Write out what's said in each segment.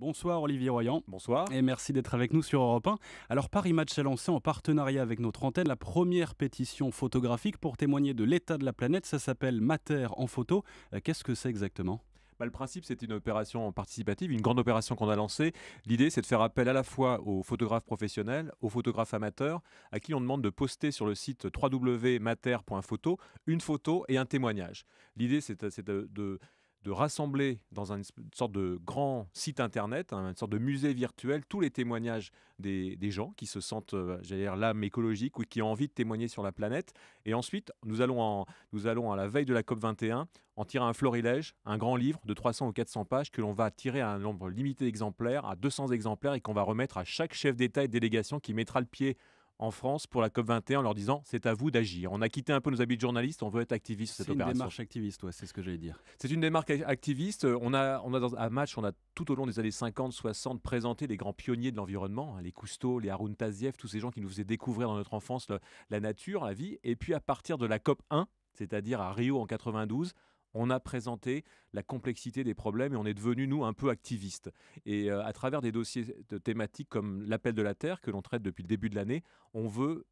Bonsoir Olivier Royan. Bonsoir. Et merci d'être avec nous sur Europe 1. Alors Paris Match a lancé en partenariat avec notre antenne la première pétition photographique pour témoigner de l'état de la planète. Ça s'appelle Mater en photo. Euh, qu'est-ce que c'est exactement bah, le principe, c'est une opération participative, une grande opération qu'on a lancée. L'idée, c'est de faire appel à la fois aux photographes professionnels, aux photographes amateurs, à qui on demande de poster sur le site www.mater.photo une photo et un témoignage. L'idée, c'est de de rassembler dans une sorte de grand site internet, hein, une sorte de musée virtuel, tous les témoignages des, gens qui se sentent, euh, j'allais dire, l'âme écologique ou qui ont envie de témoigner sur la planète. Et ensuite, nous allons, en, nous allons à la veille de la COP21 en tirer un florilège, un grand livre de 300 ou 400 pages que l'on va tirer à un nombre limité d'exemplaires, à 200 exemplaires, et qu'on va remettre à chaque chef d'État et délégation qui mettra le pied en France pour la COP21 en leur disant c'est à vous d'agir. On a quitté un peu nos habits de journaliste, on veut être activiste C'est une démarche activiste, ouais, c'est ce que j'allais dire. C'est une démarche activiste. On a, on a dans, un Match, on a tout au long des années 50, 60 présenté les grands pionniers de l'environnement, hein, les Cousteau, les Haroun Taziev, tous ces gens qui nous faisaient découvrir dans notre enfance la nature, la vie. Et puis à partir de la COP1, c'est-à-dire à Rio en 92, on a présenté la complexité des problèmes et on est devenu, nous, un peu activistes. Et euh, à travers des dossiers de thématiques comme l'appel de la Terre, que l'on traite depuis le début de l'année, on veut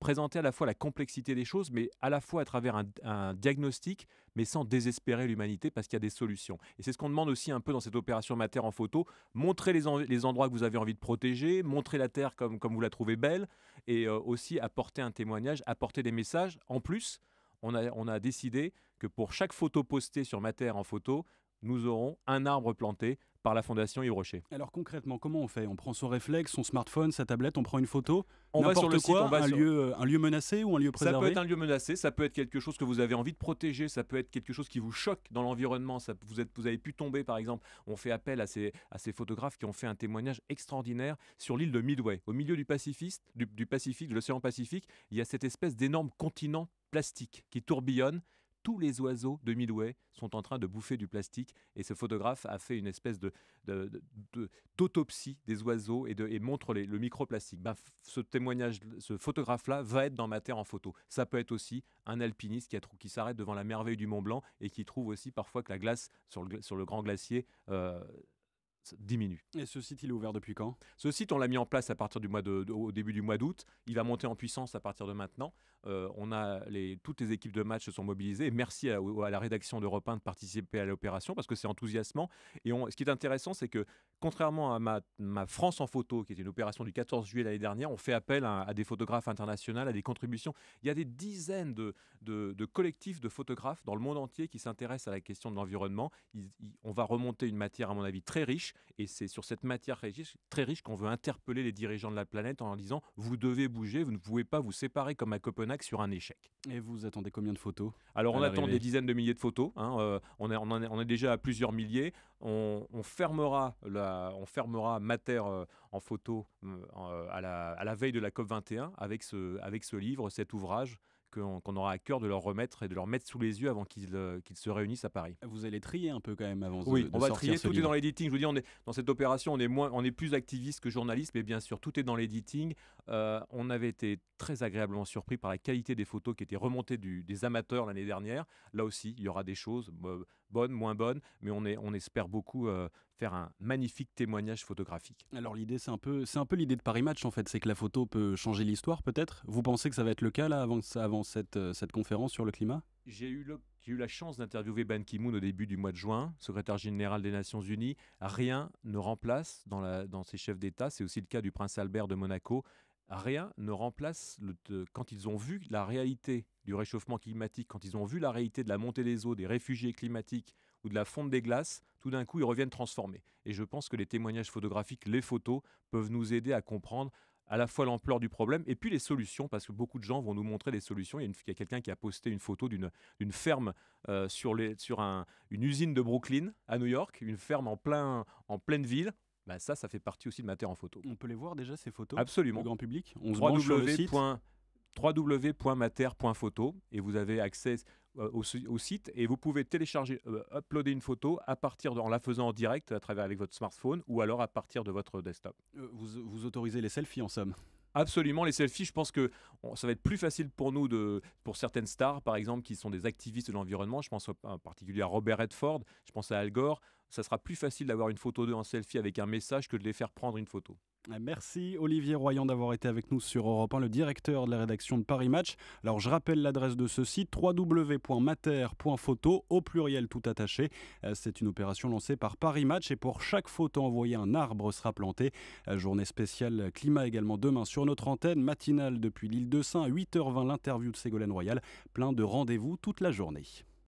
présenter à la fois la complexité des choses, mais à la fois à travers un, diagnostic, mais sans désespérer l'humanité, parce qu'il y a des solutions. Et c'est ce qu'on demande aussi un peu dans cette opération Mater en photo, montrer les, endroits que vous avez envie de protéger, montrer la Terre comme, vous la trouvez belle, et euh, aussi apporter un témoignage, apporter des messages, en plus, on a, décidé que pour chaque photo postée sur Ma Terre en photo, nous aurons un arbre planté par la Fondation Yves Rocher. Alors concrètement, comment on fait On prend son réflexe, son smartphone, sa tablette, on prend une photo On va sur le quoi, on va un, lieu, euh, un lieu menacé ou un lieu préservé Ça peut être un lieu menacé, ça peut être quelque chose que vous avez envie de protéger, ça peut être quelque chose qui vous choque dans l'environnement, ça, vous, êtes, vous avez pu tomber par exemple. On fait appel à ces, photographes qui ont fait un témoignage extraordinaire sur l'île de Midway. Au milieu du Pacifique, de l'océan Pacifique, il y a cette espèce d'énorme continent plastique qui tourbillonne. Tous les oiseaux de Midway sont en train de bouffer du plastique et ce photographe a fait une espèce d'autopsie des oiseaux et, montre le microplastique. Ben, ce témoignage, ce photographe-là va être dans ma terre en photo. Ça peut être aussi un alpiniste qui, qui s'arrête devant la merveille du Mont Blanc et qui trouve aussi parfois que la glace sur le, grand glacier euh, diminue. Et ce site, il est ouvert depuis quand Ce site, on l'a mis en place à partir du au début du mois d'août. Il va monter en puissance à partir de maintenant. Euh, on a les, toutes les équipes de match se sont mobilisées. merci à, la rédaction d'Europe 1 de participer à l'opération parce que c'est enthousiasmant. Et ce qui est intéressant, c'est que contrairement à ma, France en photo, qui est une opération du 14 juillet l'année dernière, on fait appel à, des photographes internationaux, à des contributions. Il y a des dizaines de, collectifs de photographes dans le monde entier qui s'intéressent à la question de l'environnement. on va remonter une matière, à mon avis, très riche. Et c'est sur cette matière très riche qu'on veut interpeller les dirigeants de la planète en leur disant, vous devez bouger, vous ne pouvez pas vous séparer comme à Copenhague sur un échec. Et vous attendez combien de photos Alors on attend des dizaines de milliers de photos. Hein, euh, on, est, déjà à plusieurs milliers. On, fermera, Mater euh, en photo euh, à, la, veille de la COP 21 avec ce, avec ce livre, cet ouvrage qu'on aura à cœur de leur remettre et de leur mettre sous les yeux avant qu'ils euh, qu'ils se réunissent à Paris. Vous allez trier un peu quand même avant oui, de, Oui, on va trier. Tout est dans l'editing. Je vous dis, on est dans cette opération, on est moins, on est plus activiste que journaliste, mais bien sûr, tout est dans l'editing. Euh, on avait été très agréablement surpris par la qualité des photos qui étaient remontées des amateurs l'année dernière. Là aussi, il y aura des choses. Euh, bonne, moins bonne, mais on, espère beaucoup euh, faire un magnifique témoignage photographique. Alors l'idée, c'est un peu, c'est un peu l'idée de Paris Match en fait, c'est que la photo peut changer l'histoire peut-être. Vous pensez que ça va être le cas là avant, euh, cette, conférence sur le climat j'ai eu, la chance d'interviewer Ban Ki-moon au début du mois de juin, secrétaire général des Nations Unies. Rien ne remplace dans, la, dans, chefs d'État, c'est aussi le cas du prince Albert de Monaco, rien ne remplace quand ils ont vu la réalité du réchauffement climatique, quand ils ont vu la réalité de la montée des eaux, des réfugiés climatiques ou de la fonte des glaces, tout d'un coup ils reviennent transformés. Et je pense que les témoignages photographiques, les photos peuvent nous aider à comprendre à la fois l'ampleur du problème et puis les solutions, parce que beaucoup de gens vont nous montrer des solutions. Il y a, quelqu'un qui a posté une photo d'une ferme euh, sur, une usine de Brooklyn à New York, une ferme en, plein, en pleine ville. Bah, ça, ça fait partie aussi de Mater en photo. On peut les voir déjà ces photos Absolument. Le grand public On se branche sur www.mater.photo et vous avez accès euh, au, site et vous pouvez télécharger, euh, uploader une photo à partir en la faisant en direct à travers avec votre smartphone ou alors à partir de votre desktop. Euh, vous autorisez les selfies en somme absolument les selfies. Je pense que ça va être plus facile pour nous, de, pour certaines stars, par exemple, qui sont des activistes de l'environnement. Je pense en particulier à Robert Redford, je pense à Al Gore. Ça sera plus facile d'avoir une photo d'eux en selfie avec un message que de les faire prendre une photo. Merci Olivier Royan d'avoir été avec nous sur Europe 1, le directeur de la rédaction de Paris Match. Alors je rappelle l'adresse de ce site www.mater.photo au pluriel tout attaché. Euh, c'est une opération lancée par Paris Match et pour chaque photo envoyée un arbre sera planté. Euh, journée spéciale climat également demain sur notre antenne matinale depuis l'île de Saint, 8h20 l'interview de Ségolène Royal, plein de rendez-vous toute la journée.